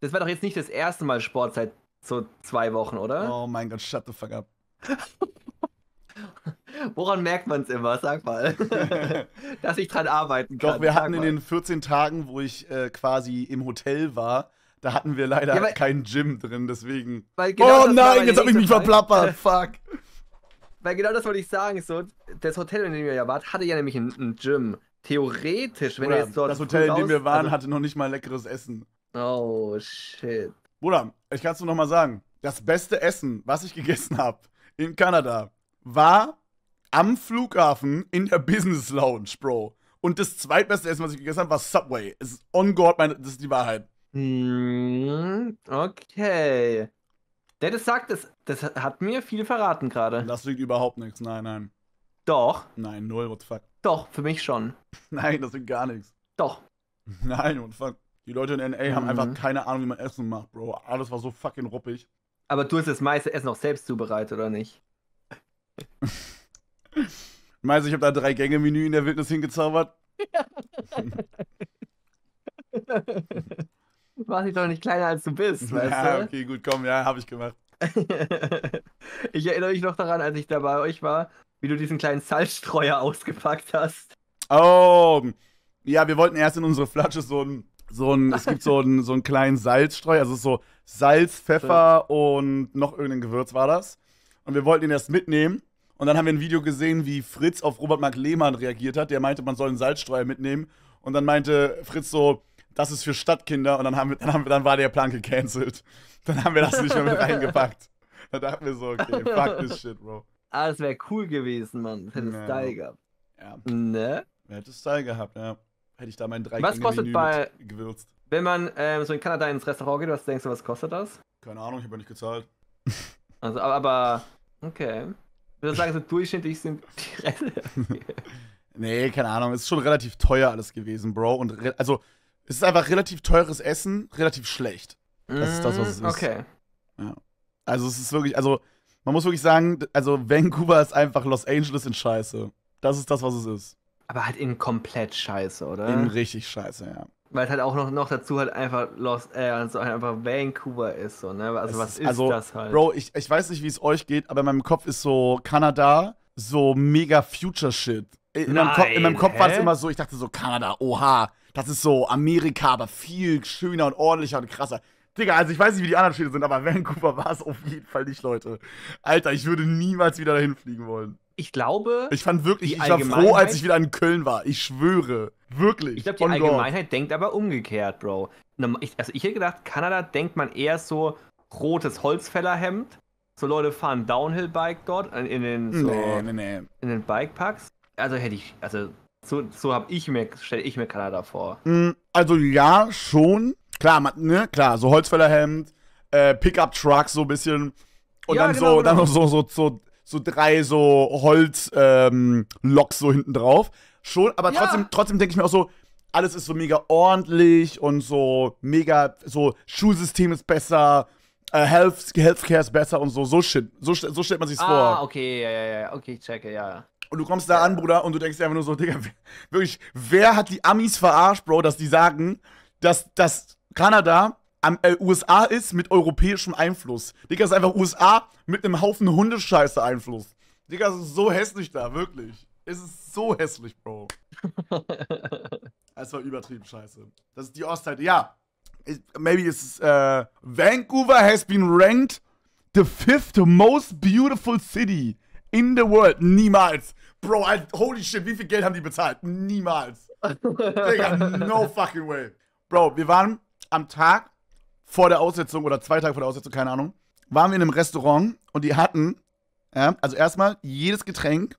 Das war doch jetzt nicht das erste Mal Sport seit so zwei Wochen, oder? Oh mein Gott, shut the fuck up. Woran merkt man es immer? Sag mal. Dass ich dran arbeiten kann. Doch, wir hatten mal. in den 14 Tagen, wo ich äh, quasi im Hotel war, da hatten wir leider ja, kein Gym drin, deswegen. Genau oh nein, jetzt habe ich mich verplappert. Fuck. Weil genau das wollte ich sagen. So, das Hotel, in dem ihr ja wart, hatte ja nämlich ein, ein Gym. Theoretisch, wenn Oder ihr jetzt dort. Das Hotel, in dem wir waren, also, hatte noch nicht mal leckeres Essen. Oh, shit. Bruder, ich kann es nur nochmal sagen. Das beste Essen, was ich gegessen habe in Kanada, war am Flughafen in der Business Lounge, Bro. Und das zweitbeste Essen, was ich gegessen habe, war Subway. Es ist on God, meine, das ist die Wahrheit. Hm, okay. Dennis sagt, das, das hat mir viel verraten gerade. Das liegt überhaupt nichts, nein, nein. Doch. Nein, null, what the fuck. Doch, für mich schon. Nein, das liegt gar nichts. Doch. Nein, what the fuck. Die Leute in NA mhm. haben einfach mhm. keine Ahnung, wie man Essen macht, Bro. Alles war so fucking ruppig. Aber du hast das meiste Essen auch selbst zubereitet, oder nicht? Meinst du, ich habe da drei Gänge-Menü in der Wildnis hingezaubert? Ja. du machst dich doch nicht kleiner, als du bist, weißt ja, du? Ja, okay, gut, komm, ja, habe ich gemacht. ich erinnere mich noch daran, als ich da bei euch war, wie du diesen kleinen Salzstreuer ausgepackt hast. Oh, ja, wir wollten erst in unsere Flasche so ein so ein, es gibt so einen, so einen kleinen Salzstreuer, also so Salz, Pfeffer und noch irgendein Gewürz war das. Und wir wollten ihn erst mitnehmen. Und dann haben wir ein Video gesehen, wie Fritz auf Robert Mark Lehmann reagiert hat. Der meinte, man soll einen Salzstreuer mitnehmen. Und dann meinte Fritz so, das ist für Stadtkinder. Und dann, haben wir, dann, haben wir, dann war der Plan gecancelt. Dann haben wir das nicht mehr mit reingepackt. Dann dachten wir so, okay, fuck this shit, Bro. Ah, das wäre cool gewesen, Mann, Hätte ja. Style gehabt. Ja. Ne? Hätte Style gehabt, ja. Hätte ich da meinen drei Was kostet bei, gewürzt. Wenn man ähm, so in Kanada ins Restaurant geht, was denkst du, was kostet das? Keine Ahnung, ich habe ja nicht gezahlt. Also, aber, okay. Ich würde sagen, so durchschnittlich sind die Rente. nee, keine Ahnung. Es ist schon relativ teuer alles gewesen, Bro. Und also, es ist einfach relativ teures Essen, relativ schlecht. Das ist das, was es mm, ist. Okay. Ja. Also, es ist wirklich, also, man muss wirklich sagen, also, Vancouver ist einfach Los Angeles in Scheiße. Das ist das, was es ist. Aber halt in komplett scheiße, oder? In richtig scheiße, ja. Weil es halt auch noch, noch dazu halt einfach Los, äh, also einfach Vancouver ist, so, ne? Also, es was ist, ist also, das halt? Bro, ich, ich weiß nicht, wie es euch geht, aber in meinem Kopf ist so Kanada so mega Future-Shit. In, Nein, meinem Kopf, in meinem Kopf war es immer so, ich dachte so, Kanada, oha, das ist so Amerika, aber viel schöner und ordentlicher und krasser. Digga, also ich weiß nicht, wie die anderen Städte sind, aber Vancouver war es auf jeden Fall nicht, Leute. Alter, ich würde niemals wieder dahin fliegen wollen ich glaube. Ich fand wirklich, ich war froh, als ich wieder in Köln war. Ich schwöre. Wirklich. Ich glaube, die oh Allgemeinheit God. denkt aber umgekehrt, Bro. also ich hätte gedacht, Kanada denkt man eher so rotes Holzfällerhemd. So Leute fahren Downhill-Bike dort in den, so, nee, nee, nee. in den Bikeparks. Also hätte ich, also so, so habe ich mir, stelle ich mir Kanada vor. Hm, also ja, schon. Klar, man, ne, klar, so Holzfällerhemd, äh, Pickup-Truck so ein bisschen. Und ja, dann genau, so, genau. dann noch so, so, so so drei so Holz-Loks ähm, so hinten drauf. Schon, aber ja. trotzdem, trotzdem denke ich mir auch so, alles ist so mega ordentlich und so mega, so Schulsystem ist besser, äh, Health, Healthcare ist besser und so, so shit. So, so stellt man sich's ah, vor. Ah, okay, ja, ja, ja, okay, ich checke, ja. Und du kommst da ja. an, Bruder, und du denkst dir einfach nur so, Digga, wirklich, wer hat die Amis verarscht, Bro, dass die sagen, dass, dass Kanada am, äh, USA ist mit europäischem Einfluss. Digga, ist einfach USA mit einem Haufen Hundescheiße Einfluss. Digga, es ist so hässlich da, wirklich. Es ist so hässlich, Bro. das war übertrieben scheiße. Das ist die Ostseite. Ja, it, maybe it's uh, äh, Vancouver has been ranked the fifth most beautiful city in the world. Niemals. Bro, holy shit, wie viel Geld haben die bezahlt? Niemals. Digga, no fucking way. Bro, wir waren am Tag vor der Aussetzung oder zwei Tage vor der Aussetzung, keine Ahnung, waren wir in einem Restaurant und die hatten, ja, also erstmal, jedes Getränk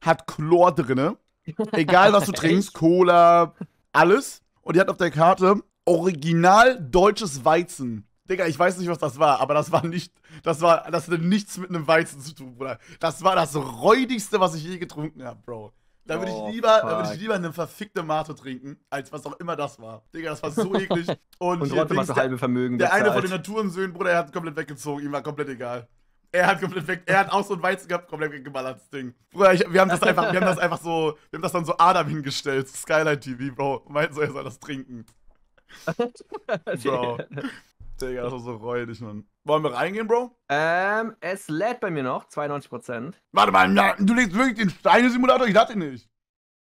hat Chlor drinne. Egal, was du trinkst, Cola, alles. Und die hat auf der Karte original deutsches Weizen. Digga, ich weiß nicht, was das war, aber das war nicht, das war, das hatte nichts mit einem Weizen zu tun, Bruder. Das war das räudigste, was ich je getrunken habe, Bro. Da würde ich, lieber, oh, würd ich oh, lieber eine verfickte Mate trinken, als was auch immer das war. Digga, das war so eklig. Und, und Rotte war so halbe Vermögen. Der eine von den Naturensöhnen, Bruder, er hat komplett weggezogen. Ihm war komplett egal. Er hat komplett weg, er hat auch so ein Weizen gehabt, komplett weggeballert, das Ding. Bruder, ich, wir haben das einfach, wir haben das einfach so, wir haben das dann so Adam hingestellt, Skyline TV, Bro. Meinten so, er soll das trinken. Bro. Digga, das war so räudig, Mann. Wollen wir reingehen, Bro? Ähm, es lädt bei mir noch, 92%. Warte mal, du legst wirklich den Steine-Simulator? Ich dachte nicht.